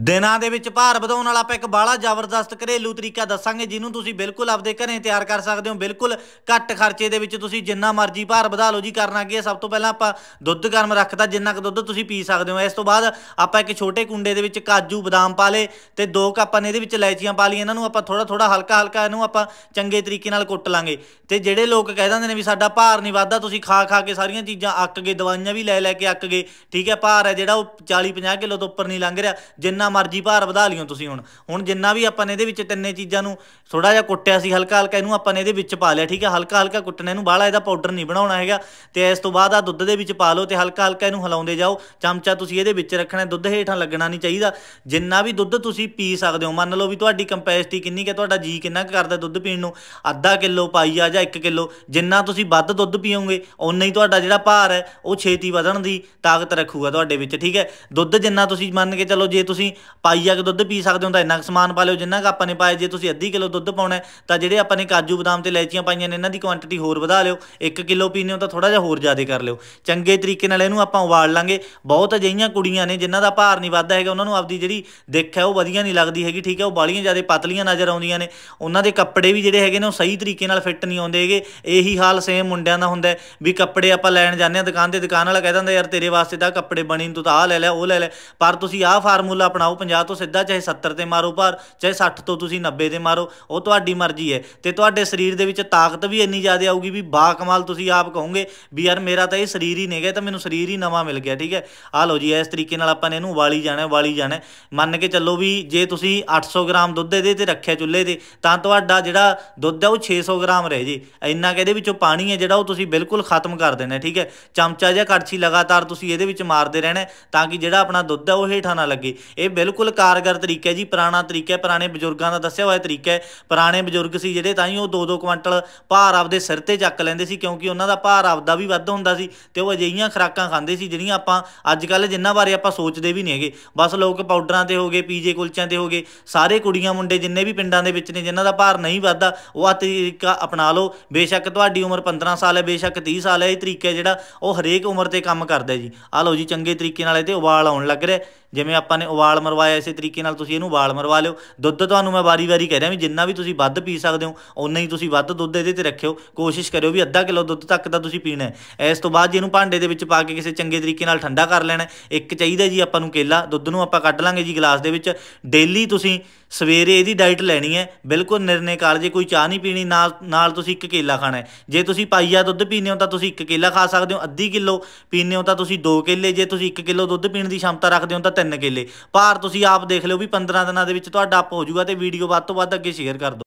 ਦਿਨਾਂ ਦੇ ਵਿੱਚ ਭਾਰ ਵਧਾਉਣ ਵਾਲਾ ਆਪਾਂ ਇੱਕ ਬਾਲਾ ਜ਼ਬਰਦਸਤ ਘਰੇਲੂ ਤਰੀਕਾ ਦੱਸਾਂਗੇ ਜਿਹਨੂੰ ਤੁਸੀਂ ਬਿਲਕੁਲ ਆਪਦੇ ਘਰੇ ਤਿਆਰ ਕਰ ਸਕਦੇ ਹੋ ਬਿਲਕੁਲ ਘੱਟ ਖਰਚੇ ਦੇ ਵਿੱਚ ਤੁਸੀਂ ਜਿੰਨਾ ਮਰਜ਼ੀ ਭਾਰ ਵਧਾ ਲਓ ਜੀ ਕਰਨਾ ਕੀ ਹੈ ਸਭ ਤੋਂ ਪਹਿਲਾਂ ਆਪਾਂ ਦੁੱਧ ਗਰਮ ਰੱਖਦਾ ਜਿੰਨਾ ਕੁ ਦੁੱਧ ਤੁਸੀਂ ਪੀ ਸਕਦੇ ਹੋ ਇਸ ਤੋਂ ਬਾਅਦ ਆਪਾਂ ਇੱਕ ਛੋਟੇ ਕੁੰਡੇ ਦੇ ਵਿੱਚ ਕਾਜੂ ਬਦਾਮ ਪਾ ਲੇ ਤੇ ਦੋ ਕੱਪ ਨੇ ਇਹਦੇ ਵਿੱਚ ਇਲਾਇਚੀਆਂ ਪਾ ਲਈ ਇਹਨਾਂ ਨੂੰ ਆਪਾਂ ਥੋੜਾ ਥੋੜਾ ਹਲਕਾ ਹਲਕਾ ਇਹਨੂੰ ਆਪਾਂ ਚੰਗੇ ਤਰੀਕੇ ਨਾਲ ਕੁੱਟ ਲਾਂਗੇ ਤੇ ਜਿਹੜੇ ਲੋਕ ਕਹਿ ਦਿੰਦੇ ਨੇ ਵੀ ਸਾਡਾ ਭਾਰ ਨਹੀਂ ਵੱਧਦਾ ਤੁਸੀਂ ਖਾ ਖਾ ਕੇ ਸਾਰੀਆਂ ਚੀਜ਼ਾਂ ਅੱਕ ਗਏ ਦਵਾਈਆਂ ਵੀ ਲੈ ਲੈ ਕੇ ਅੱਕ ਗਏ ਠੀਕ ਹੈ ਭਾਰ ਹੈ ਜਿਹੜਾ ਉਹ 40 50 ਕਿਲੋ ਤੋਂ ਉੱਪਰ ਨਹੀਂ ਲੰਘ ਰਿਹਾ ਜਿੰਨਾ ਜਿੰਨਾ ਮਰਜ਼ੀ ਭਾਰ ਵਧਾ ਲਿਓ ਤੁਸੀਂ ਹੁਣ ਹੁਣ ਜਿੰਨਾ ਵੀ ਆਪਾਂ ਨੇ ਇਹਦੇ ਵਿੱਚ ਤਿੰਨੇ ਚੀਜ਼ਾਂ ਨੂੰ ਥੋੜਾ ਜਿਹਾ ਕੁੱਟਿਆ ਸੀ ਹਲਕਾ ਹਲਕਾ ਇਹਨੂੰ ਆਪਾਂ ਨੇ ਇਹਦੇ ਵਿੱਚ ਪਾ ਲਿਆ ਠੀਕ ਹੈ ਹਲਕਾ ਹਲਕਾ ਕੁੱਟਣਾ ਇਹਨੂੰ ਬਾਹਲਾ ਇਹਦਾ ਪਾਊਡਰ ਨਹੀਂ ਬਣਾਉਣਾ ਹੈਗਾ ਤੇ ਇਸ ਤੋਂ ਬਾਅਦ ਆ ਦੁੱਧ ਦੇ ਵਿੱਚ ਪਾ ਲਓ ਤੇ ਹਲਕਾ ਹਲਕਾ ਇਹਨੂੰ ਹਲਾਉਂਦੇ ਜਾਓ ਚਮਚਾ ਤੁਸੀਂ ਇਹਦੇ ਵਿੱਚ ਰੱਖਣਾ ਦੁੱਧ ਹੇਠਾਂ ਲੱਗਣਾ ਨਹੀਂ ਚਾਹੀਦਾ ਜਿੰਨਾ ਵੀ ਦੁੱਧ ਤੁਸੀਂ ਪੀ ਸਕਦੇ ਹੋ ਮੰਨ ਲਓ ਵੀ ਤੁਹਾਡੀ ਕੰਪੈਸਿਟੀ ਕਿੰਨੀ ਹੈ ਤੁਹਾਡਾ ਜੀ ਕਿੰਨਾ ਕਰਦਾ ਦੁੱਧ ਪੀਣ ਨੂੰ ਅੱਧਾ ਕਿਲੋ ਪਾਈ ਆ ਜਾਂ 1 ਕਿਲੋ ਜਿੰਨਾ ਤੁਸੀਂ ਵੱਧ ਦੁੱਧ ਪੀਓਗੇ ਉਨਾ ਹੀ ਤੁਹਾਡਾ ਜਿਹੜਾ ਭਾਰ ਹੈ ਉਹ ਛੇਤੀ ਵਧਣ ਦੀ ਤਾਕਤ ਰੱਖੂਗਾ ਤੁਹਾਡੇ ਵਿੱਚ ਠੀਕ ਹੈ ਦੁੱਧ ਜਿੰਨਾ ਤੁਸੀਂ ਮੰਨ ਕੇ ਚੱਲੋ ਜੇ ਤੁਸੀਂ ਪਾਈਆ ਕੇ ਦੁੱਧ ਪੀ ਸਕਦੇ ਹੋ ਤਾਂ ਇੰਨਾ ਸਮਾਨ ਪਾ ਲਿਓ ਜਿੰਨਾ ਕ ਆਪਾਂ ਨੇ ਪਾਇਆ ਜੇ ਤੁਸੀਂ ਅੱਧੀ ਕਿਲੋ ਦੁੱਧ ਪਾਉਣਾ ਤਾਂ ਜਿਹੜੇ ਆਪਾਂ ਨੇ ਕਾਜੂ ਬਦਾਮ ਤੇ ਲੈਚੀਆਂ ਪਾਈਆਂ ਨੇ ਇਹਨਾਂ ਦੀ ਕੁਆਂਟੀਟੀ ਹੋਰ ਵਧਾ ਲਿਓ 1 ਕਿਲੋ ਪੀਨੇ ਹੋ ਤਾਂ ਥੋੜਾ ਜਿਹਾ ਹੋਰ ਜ਼ਿਆਦਾ ਕਰ ਲਿਓ ਚੰਗੇ ਤਰੀਕੇ ਨਾਲ ਇਹਨੂੰ ਆਪਾਂ ਉਬਾਲ ਲਾਂਗੇ ਬਹੁਤ ਅਜਿਹੀਆਂ ਕੁੜੀਆਂ ਨੇ ਜਿਨ੍ਹਾਂ ਦਾ ਭਾਰ ਨਹੀਂ ਵੱਧਦਾ ਹੈਗਾ ਉਹਨਾਂ ਨੂੰ ਆਪਦੀ ਜਿਹੜੀ ਦੇਖ ਹੈ ਉਹ ਵਧੀਆ ਨਹੀਂ ਲੱਗਦੀ ਹੈਗੀ ਠੀਕ ਹੈ ਉਹ ਬਾਲੀਆਂ ਜ਼ਿਆਦਾ ਪਤਲੀਆਂ ਨਜ਼ਰ ਆਉਂਦੀਆਂ ਨੇ ਉਹਨਾਂ ਦੇ ਕੱਪੜੇ ਵੀ ਜਿਹੜੇ ਹੈਗੇ ਨੇ ਉਹ ਸਹੀ ਤਰੀਕੇ ਨਾਲ ਫਿੱਟ ਨਹੀਂ ਆਉਂਦੇ ਹੈਗੇ ਇਹੀ ਹਾਲ ਸੇਮ ਮੁੰਡਿਆਂ ਦਾ ਹੁੰਦਾ ਵੀ ਕੱਪੜੇ ਆਪਾਂ ਲੈਣ ਜਾਂਦੇ ਆ ਦੁਕਾਨ ਤੇ ਦੁਕਾਨ ਵਾਲਾ ਕਹਿ ਦਿੰਦਾ ਯਾਰ ਤੇਰੇ ਵਾਸਤੇ ਤਾਂ ਕੱਪੜੇ ਤੂੰ ਤਾਂ ਲੈ ਲੈ ਉਹ ਲੈ ਲੈ ਪਰ ਤੁਸੀਂ ਆਹ ਫਾਰਮੂਲਾ ਬਣਾਓ 50 ਤੋਂ ਸਿੱਧਾ ਚਾਹੇ 70 ਤੇ ਮਾਰੋ ਭਾਰ ਚਾਹੇ 60 ਤੋਂ ਤੁਸੀਂ 90 ਤੇ ਮਾਰੋ ਉਹ ਤੁਹਾਡੀ ਮਰਜ਼ੀ ਹੈ ਤੇ ਤੁਹਾਡੇ ਸਰੀਰ ਦੇ ਵਿੱਚ ਤਾਕਤ ਵੀ ਇੰਨੀ ਜ਼ਿਆਦਾ ਆਊਗੀ ਵੀ ਬਾ ਕਮਾਲ ਤੁਸੀਂ ਆਪ ਕਹੋਗੇ ਵੀ ਯਾਰ ਮੇਰਾ ਤਾਂ ਇਹ ਸਰੀਰ ਹੀ ਨਹੀਂ ਗਿਆ ਤਾਂ ਮੈਨੂੰ ਸਰੀਰ ਹੀ ਨਵਾਂ ਮਿਲ ਗਿਆ ਠੀਕ ਹੈ ਆ ਲਓ ਜੀ ਇਸ ਤਰੀਕੇ ਨਾਲ ਆਪਾਂ ਨੇ ਇਹਨੂੰ ਵਾਲੀ ਜਾਣਾ ਵਾਲੀ ਜਾਣਾ ਮੰਨ ਕੇ ਚੱਲੋ ਵੀ ਜੇ ਤੁਸੀਂ 800 ਗ੍ਰਾਮ ਦੁੱਧ ਦੇ ਤੇ ਰੱਖਿਆ ਚੁੱਲ੍ਹੇ ਤੇ ਤਾਂ ਤੁਹਾਡਾ ਜਿਹੜਾ ਦੁੱਧ ਹੈ ਉਹ 600 ਗ੍ਰਾਮ ਰਹਿ ਜੇ ਇੰਨਾ ਕਹਦੇ ਵਿੱਚੋਂ ਪਾਣੀ ਹੈ ਜਿਹੜਾ ਉਹ ਤੁਸੀਂ ਬਿਲਕੁਲ ਖਤਮ ਕਰ ਦੇਣਾ ਠੀਕ ਹੈ ਚਮਚਾ ਜਾਂ ਕੜਛੀ ਲਗਾਤਾਰ ਤੁਸੀਂ ਇਹਦੇ ਵਿੱਚ ਮਾਰਦੇ ਰਹਿਣਾ ਤਾਂ ਕਿ ਜਿਹੜਾ ਆਪਣਾ ਦੁੱਧ ਹੈ ਉਹ ਹੀਠਾ ਨਾ ਲੱਗੇ ਇਹ ਬਿਲਕੁਲ ਕਾਰਗਰ ਤਰੀਕਾ ਹੈ ਜੀ ਪੁਰਾਣਾ ਤਰੀਕਾ ਹੈ ਪੁਰਾਣੇ ਬਜ਼ੁਰਗਾਂ ਦਾ ਦੱਸਿਆ ਹੋਇਆ ਤਰੀਕਾ ਹੈ ਪੁਰਾਣੇ ਬਜ਼ੁਰਗ ਸੀ ਜਿਹੜੇ ਤਾਂ ਹੀ ਉਹ 2-2 ਕੁਇੰਟਲ ਭਾਰ ਆਪਦੇ ਸਿਰ ਤੇ ਚੱਕ ਲੈਂਦੇ ਸੀ ਕਿਉਂਕਿ ਉਹਨਾਂ ਦਾ ਭਾਰ ਆਪਦਾ ਵੀ ਵੱਧ ਹੁੰਦਾ ਸੀ ਤੇ ਉਹ ਅਜਿਹੀਆਂ ਖਰਾਕਾਂ ਖਾਂਦੇ ਸੀ ਜਿਹੜੀਆਂ ਆਪਾਂ ਅੱਜ ਕੱਲ ਜਿੰਨਾ ਬਾਰੇ ਆਪਾਂ ਸੋਚਦੇ ਵੀ ਨਹੀਂ ਹੈਗੇ ਬਸ ਲੋਕ ਪਾਊਡਰਾਂ ਤੇ ਹੋਗੇ ਪੀਜੇ ਕੁਲਚਿਆਂ ਤੇ ਹੋਗੇ ਸਾਰੇ ਕੁੜੀਆਂ ਮੁੰਡੇ ਜਿੰਨੇ ਵੀ ਪਿੰਡਾਂ ਦੇ ਵਿੱਚ ਨੇ ਜਿਨ੍ਹਾਂ ਦਾ ਭਾਰ ਨਹੀਂ ਵੱਧਦਾ ਉਹ ਆ ਤਰੀਕਾ ਅਪਣਾ ਲਓ ਬੇਸ਼ੱਕ ਤੁਹਾਡੀ ਉਮਰ 15 ਸਾਲ ਹੈ ਬੇਸ਼ੱਕ 30 ਸਾਲ ਹੈ ਇਹ ਤਰੀਕਾ ਜਿਹੜਾ ਉਹ ਹਰੇਕ ਉਮਰ ਤੇ ਕੰਮ ਕਰਦਾ ਜੀ ਆ ਲਓ ਜੀ ਚੰਗੇ ਤਰੀਕੇ ਨਾਲ ਇਹ ਤੇ ਉਬਾਲ ਆਉਣ ਲੱਗ ਰਿਹਾ ਜਿਵੇਂ ਆਪਾਂ ਨੇ ਉਬਾਲ ਮਰਵਾਇਆ ਇਸੇ ਤਰੀਕੇ ਨਾਲ ਤੁਸੀਂ ਇਹਨੂੰ ਉਬਾਲ ਮਰਵਾ ਲਿਓ ਦੁੱਧ ਤੁਹਾਨੂੰ ਮੈਂ ਵਾਰੀ-ਵਾਰੀ ਕਹਿ ਰਿਹਾ ਵੀ ਜਿੰਨਾ ਵੀ ਤੁਸੀਂ ਵੱਧ ਪੀ ਸਕਦੇ ਹੋ ਉਨਾ ਹੀ ਤੁਸੀਂ ਵੱਧ ਦੁੱਧ ਇਹਦੇ ਤੇ ਰੱਖਿਓ ਕੋਸ਼ਿਸ਼ ਕਰਿਓ ਵੀ ਅੱਧਾ ਕਿਲੋ ਦੁੱਧ ਤੱਕ ਦਾ ਤੁਸੀਂ ਪੀਣਾ ਹੈ ਇਸ ਤੋਂ ਬਾਅਦ ਇਹਨੂੰ ਭਾਂਡੇ ਦੇ ਵਿੱਚ ਪਾ ਕੇ ਕਿਸੇ ਚੰਗੇ ਤਰੀਕੇ ਨਾਲ ਠੰਡਾ ਕਰ ਲੈਣਾ ਇੱਕ ਚਾਹੀਦਾ ਜੀ ਆਪਾਂ ਨੂੰ ਕੇਲਾ ਦੁੱਧ ਨੂੰ ਆਪਾਂ ਕੱਢ ਲਾਂਗੇ ਜੀ ਗਲਾਸ ਦੇ ਵਿੱਚ ਡੇਲੀ ਤੁਸੀਂ ਸਵੇਰੇ ਇਹਦੀ ਡਾਈਟ ਲੈਣੀ ਹੈ ਬਿਲਕੁਲ ਨਿਰਨੇ ਕਾਲ ਜੇ ਕੋਈ ਚਾਹ ਨਹੀਂ ਪੀਣੀ ਨਾਲ ਨਾਲ ਤੁਸੀਂ ਇੱਕ ਕੇਲਾ ਖਾਣਾ ਹੈ ਜੇ ਤੁਸੀਂ ਪਾਈਆ ਦੁੱਧ ਪੀਨੇ ਹੋ ਤਾਂ ਤੁਸੀਂ ਇੱਕ ਕੇਲਾ ਖਾ ਸਕਦੇ ਹੋ ਅੱਧੀ ਕਿਲੋ ਪੀਨੇ ਹੋ ਤਾਂ ਤੁਸੀਂ 2 ਕੇਲੇ ਜੇ ਤੁਸੀਂ 1 ਕਿਲੋ ਦੁੱਧ ਪੀਣ ਦੀ ਸ਼ਮਤਾ ਰੱਖਦੇ ਹੋ ਤਾਂ ਤਿੰਨ ਕਿੱਲੇ ਪਰ ਤੁਸੀਂ ਆਪ ਦੇਖ ਲਿਓ ਵੀ 15 ਦਿਨਾਂ ਦੇ ਵਿੱਚ ਤੁਹਾਡਾ ਅਪ ਹੋ ਜਾਊਗਾ ਤੇ ਵੀਡੀਓ ਵੱਧ ਤੋਂ ਵੱਧ ਅੱਗੇ ਸ਼ੇਅਰ ਕਰ ਦਿਓ